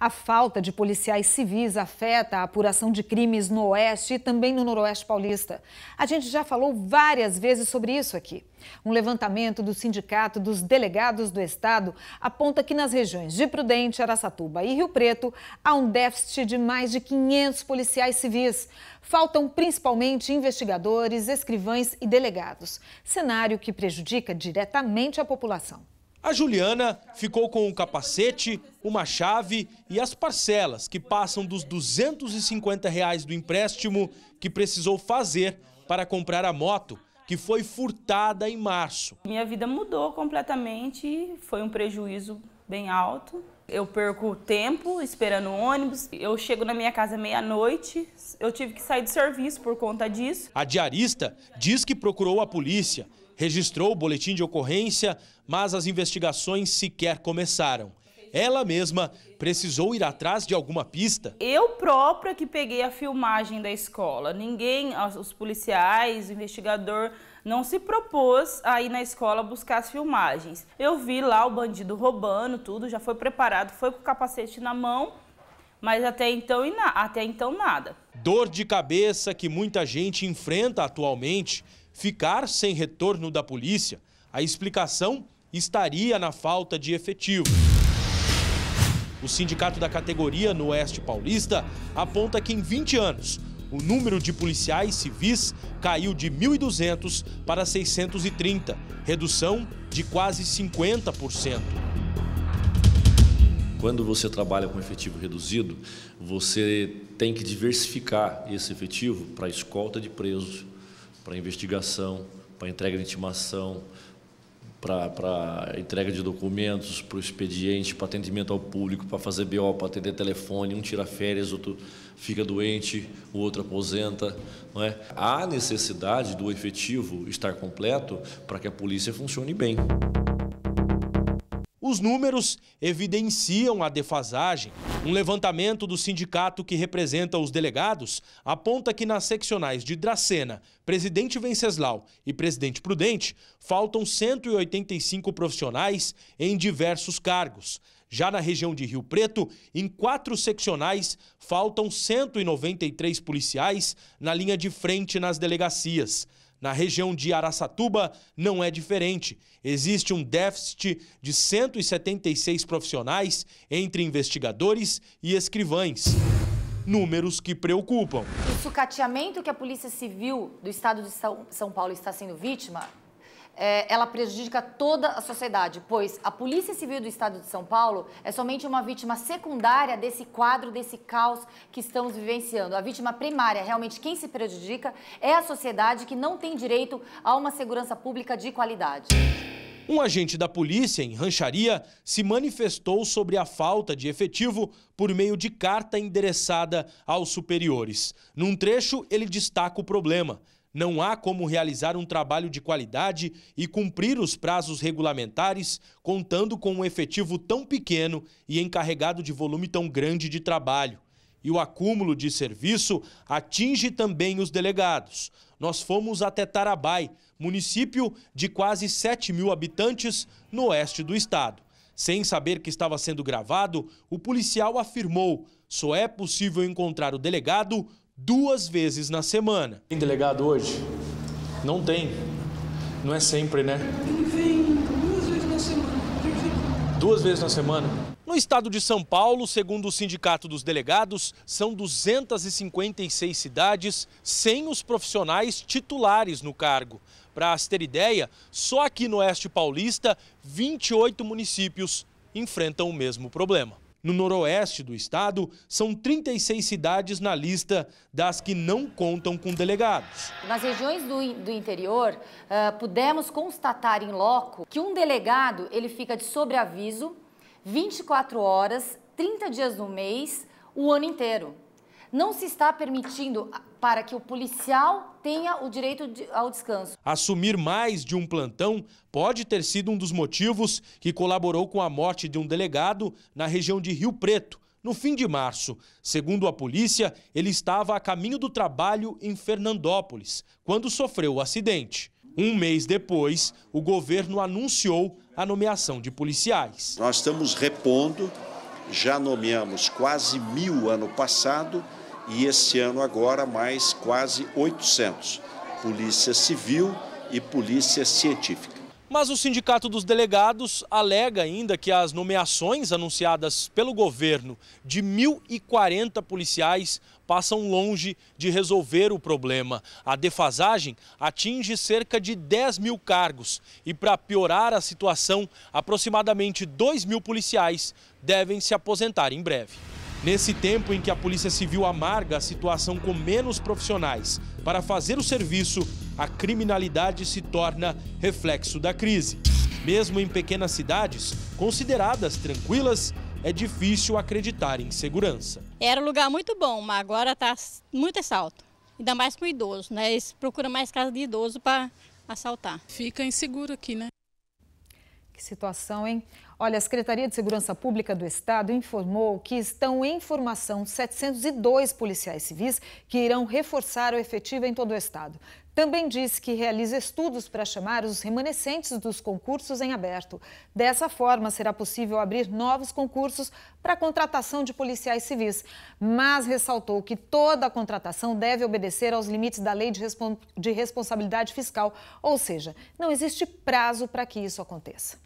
A falta de policiais civis afeta a apuração de crimes no Oeste e também no Noroeste Paulista. A gente já falou várias vezes sobre isso aqui. Um levantamento do Sindicato dos Delegados do Estado aponta que nas regiões de Prudente, Aracatuba e Rio Preto há um déficit de mais de 500 policiais civis. Faltam principalmente investigadores, escrivães e delegados. Cenário que prejudica diretamente a população. A Juliana ficou com um capacete, uma chave e as parcelas que passam dos 250 reais do empréstimo que precisou fazer para comprar a moto que foi furtada em março. Minha vida mudou completamente, foi um prejuízo bem alto. Eu perco tempo esperando o ônibus. Eu chego na minha casa meia-noite. Eu tive que sair do serviço por conta disso. A diarista diz que procurou a polícia, registrou o boletim de ocorrência, mas as investigações sequer começaram ela mesma precisou ir atrás de alguma pista. Eu própria que peguei a filmagem da escola. Ninguém, os policiais, o investigador, não se propôs a ir na escola buscar as filmagens. Eu vi lá o bandido roubando tudo, já foi preparado, foi com o capacete na mão, mas até então, até então nada. Dor de cabeça que muita gente enfrenta atualmente, ficar sem retorno da polícia, a explicação estaria na falta de efetivo. O sindicato da categoria no Oeste Paulista aponta que em 20 anos o número de policiais civis caiu de 1.200 para 630, redução de quase 50%. Quando você trabalha com efetivo reduzido, você tem que diversificar esse efetivo para escolta de presos, para investigação, para entrega de intimação, para entrega de documentos, para o expediente, para atendimento ao público, para fazer BO, para atender telefone, um tira férias, outro fica doente, o outro aposenta. Não é? Há necessidade do efetivo estar completo para que a polícia funcione bem. Os números evidenciam a defasagem. Um levantamento do sindicato que representa os delegados aponta que nas seccionais de Dracena, Presidente Venceslau e Presidente Prudente, faltam 185 profissionais em diversos cargos. Já na região de Rio Preto, em quatro seccionais, faltam 193 policiais na linha de frente nas delegacias. Na região de Araçatuba não é diferente. Existe um déficit de 176 profissionais entre investigadores e escrivães. Números que preocupam. O sucateamento que a Polícia Civil do estado de São Paulo está sendo vítima é, ela prejudica toda a sociedade, pois a Polícia Civil do Estado de São Paulo é somente uma vítima secundária desse quadro, desse caos que estamos vivenciando. A vítima primária, realmente quem se prejudica, é a sociedade que não tem direito a uma segurança pública de qualidade. Um agente da polícia em Rancharia se manifestou sobre a falta de efetivo por meio de carta endereçada aos superiores. Num trecho, ele destaca o problema não há como realizar um trabalho de qualidade e cumprir os prazos regulamentares contando com um efetivo tão pequeno e encarregado de volume tão grande de trabalho. E o acúmulo de serviço atinge também os delegados. Nós fomos até Tarabai, município de quase 7 mil habitantes no oeste do estado. Sem saber que estava sendo gravado, o policial afirmou: só é possível encontrar o delegado duas vezes na semana. Tem delegado hoje? Não tem. Não é sempre, né? Ele vem duas vezes na semana. Duas vezes na semana? No estado de São Paulo, segundo o Sindicato dos Delegados, são 256 cidades sem os profissionais titulares no cargo. Para ter ideia, só aqui no Oeste Paulista, 28 municípios enfrentam o mesmo problema. No noroeste do estado, são 36 cidades na lista das que não contam com delegados. Nas regiões do, do interior, uh, pudemos constatar em loco que um delegado ele fica de sobreaviso 24 horas, 30 dias no mês, o ano inteiro. Não se está permitindo para que o policial tenha o direito de, ao descanso. Assumir mais de um plantão pode ter sido um dos motivos que colaborou com a morte de um delegado na região de Rio Preto, no fim de março. Segundo a polícia, ele estava a caminho do trabalho em Fernandópolis, quando sofreu o acidente. Um mês depois, o governo anunciou a nomeação de policiais. Nós estamos repondo, já nomeamos quase mil ano passado e esse ano agora mais quase 800, polícia civil e polícia científica. Mas o Sindicato dos Delegados alega ainda que as nomeações anunciadas pelo governo de 1.040 policiais passam longe de resolver o problema. A defasagem atinge cerca de 10 mil cargos. E para piorar a situação, aproximadamente 2 mil policiais devem se aposentar em breve. Nesse tempo em que a Polícia Civil amarga a situação com menos profissionais para fazer o serviço, a criminalidade se torna reflexo da crise. Mesmo em pequenas cidades, consideradas tranquilas, é difícil acreditar em segurança. Era um lugar muito bom, mas agora está muito assalto. Ainda mais com idoso, né? Eles procuram mais casa de idoso para assaltar. Fica inseguro aqui, né? Que situação, hein? Olha, a Secretaria de Segurança Pública do Estado informou que estão em formação 702 policiais civis que irão reforçar o efetivo em todo o Estado. Também disse que realiza estudos para chamar os remanescentes dos concursos em aberto. Dessa forma, será possível abrir novos concursos para a contratação de policiais civis, mas ressaltou que toda a contratação deve obedecer aos limites da lei de, respons de responsabilidade fiscal, ou seja, não existe prazo para que isso aconteça.